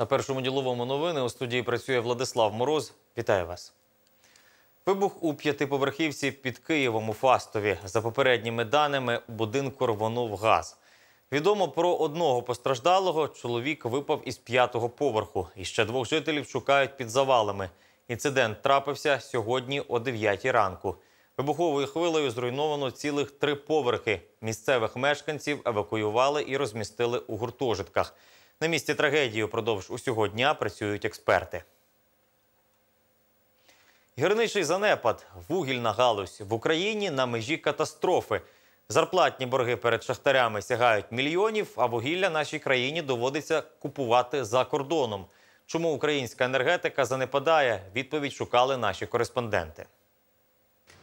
На першому діловому новини у студії працює Владислав Мороз. Вітаю вас. Вибух у п'ятиповерхівці під Києвом у Фастові. За попередніми даними, будинку рвонув газ. Відомо про одного постраждалого. Чоловік випав із п'ятого поверху. І ще двох жителів шукають під завалами. Інцидент трапився сьогодні о 9 ранку. Вибуховою хвилею зруйновано цілих три поверхи. Місцевих мешканців евакуювали і розмістили у гуртожитках. На місці трагедії упродовж усього дня працюють експерти. Гірничий занепад, вугільна галузь в Україні на межі катастрофи. Зарплатні борги перед шахтарями сягають мільйонів, а вугілля нашій країні доводиться купувати за кордоном. Чому українська енергетика занепадає? Відповідь шукали наші кореспонденти.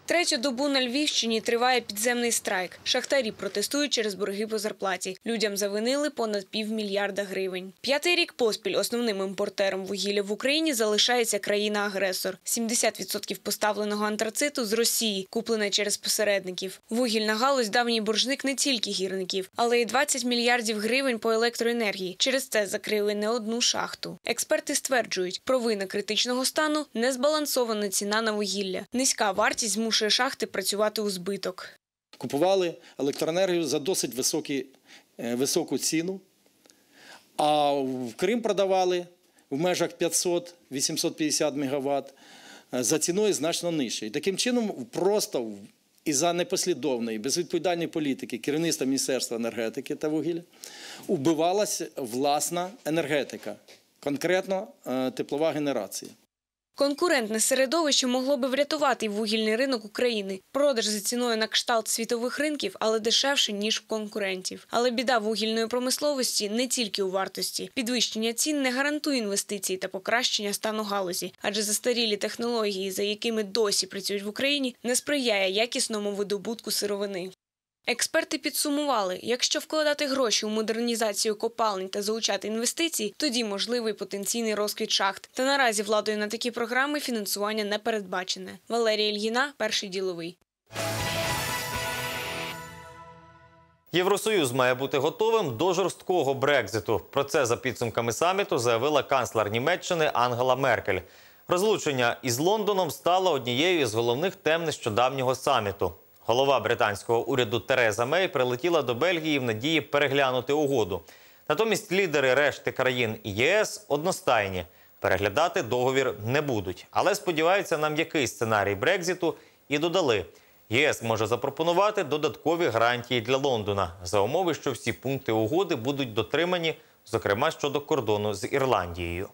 Третю добу на Львівщині триває підземний страйк. Шахтарі протестують через борги по зарплаті. Людям завинили понад півмільярда гривень. П'ятий рік поспіль основним імпортером вугілля в Україні залишається країна-агресор. 70% поставленого антрациту з Росії, куплене через посередників. Вугільна галузь давній боржник не тільки гірників, але й 20 мільярдів гривень по електроенергії. Через це закрили не одну шахту. Експерти стверджують, провина критичного стану незбалансована ціна на вугілля. Низька вартість змушує змушує шахти працювати у збиток. Купували електроенергію за досить високі, е, високу ціну, а в Крим продавали в межах 500-850 МВт е, за ціною значно нижче. І таким чином просто і за непослідовної, безвідповідальної політики керівництва Міністерства енергетики та вугілля убивалася власна енергетика, конкретно е, теплова генерація. Конкурентне середовище могло би врятувати вугільний ринок України. Продаж за ціною на кшталт світових ринків, але дешевше ніж конкурентів. Але біда вугільної промисловості не тільки у вартості. Підвищення цін не гарантує інвестиції та покращення стану галузі, адже застарілі технології, за якими досі працюють в Україні, не сприяє якісному видобутку сировини. Експерти підсумували, якщо вкладати гроші у модернізацію копалень та залучати інвестиції, тоді можливий потенційний розквіт шахт. Та наразі владою на такі програми фінансування не передбачене. Валерія Ільїна, перший діловий. Євросоюз має бути готовим до жорсткого Брекзиту. Про це за підсумками саміту заявила канцлер Німеччини Ангела Меркель. Розлучення із Лондоном стало однією з головних тем нещодавнього саміту. Голова британського уряду Тереза Мей прилетіла до Бельгії в надії переглянути угоду. Натомість лідери решти країн ЄС одностайні переглядати договір не будуть, але сподіваються нам м'який сценарій Брекзиту, і додали. ЄС може запропонувати додаткові гарантії для Лондона за умови, що всі пункти угоди будуть дотримані, зокрема щодо кордону з Ірландією.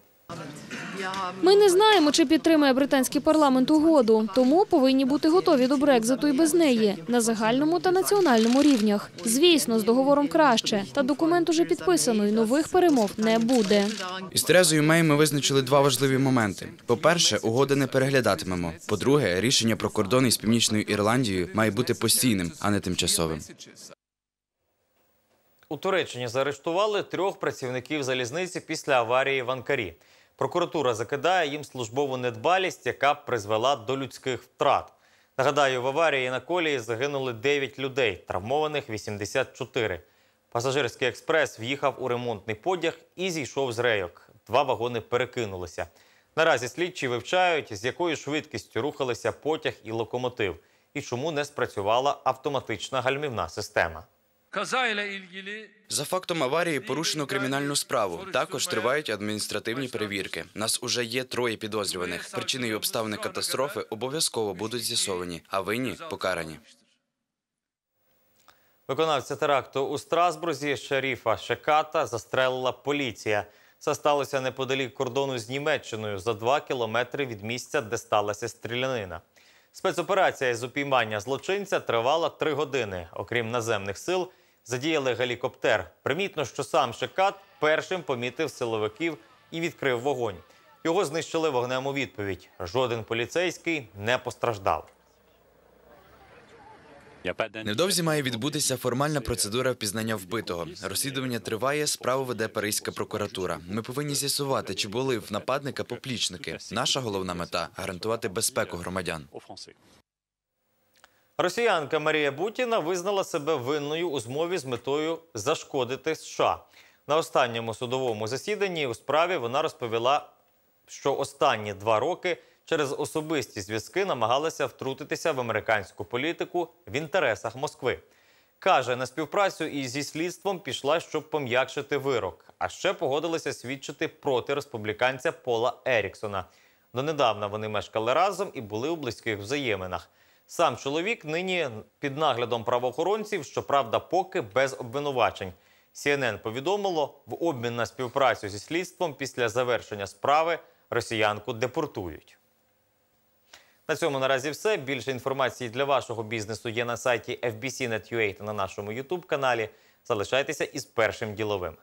Ми не знаємо, чи підтримає британський парламент угоду, тому повинні бути готові до Брекзиту і без неї на загальному та національному рівнях. Звісно, з договором краще, та документ уже підписано, і нових перемог не буде. Із Терезою Мей ми визначили два важливі моменти: по-перше, угоди не переглядатимемо. По-друге, рішення про кордони із північною Ірландією має бути постійним, а не тимчасовим. У Туреччині заарештували трьох працівників залізниці після аварії в Анкарі. Прокуратура закидає їм службову недбалість, яка призвела до людських втрат. Нагадаю, в аварії на колії загинули 9 людей, травмованих 84. Пасажирський експрес в'їхав у ремонтний потяг і зійшов з рейок. Два вагони перекинулися. Наразі слідчі вивчають, з якою швидкістю рухалися потяг і локомотив, і чому не спрацювала автоматична гальмівна система. За фактом аварії порушено кримінальну справу. Також тривають адміністративні перевірки. Нас уже є троє підозрюваних. Причини і обставини катастрофи обов'язково будуть з'ясовані, а винні покарані. Виконавця теракту у Страсбурзі Шаріфа Шеката застрелила поліція. Це сталося неподалік кордону з Німеччиною за два кілометри від місця, де сталася стрілянина. Спецоперація з упіймання злочинця тривала три години. Окрім наземних сил задіяли гелікоптер. Примітно, що сам Шекат першим помітив силовиків і відкрив вогонь. Його знищили вогнем у відповідь. Жоден поліцейський не постраждав. Невдовзі має відбутися формальна процедура впізнання вбитого. Розслідування триває, справу веде Паризька прокуратура. Ми повинні з'ясувати, чи були в нападника поплічники. Наша головна мета гарантувати безпеку громадян. Росіянка Марія Бутіна визнала себе винною у змові з метою зашкодити США на останньому судовому засіданні. У справі вона розповіла, що останні два роки через особисті зв'язки намагалася втрутитися в американську політику в інтересах Москви. Каже, на співпрацю і зі слідством пішла, щоб пом'якшити вирок. А ще погодилася свідчити проти республіканця Пола Еріксона. Донедавна вони мешкали разом і були у близьких взаєминах. Сам чоловік нині під наглядом правоохоронців, щоправда, поки без обвинувачень. CNN повідомило, в обмін на співпрацю зі слідством після завершення справи росіянку депортують. На цьому наразі все. Більше інформації для вашого бізнесу є на сайті FBC.net.ua та на нашому YouTube каналі. Залишайтеся із першим діловим.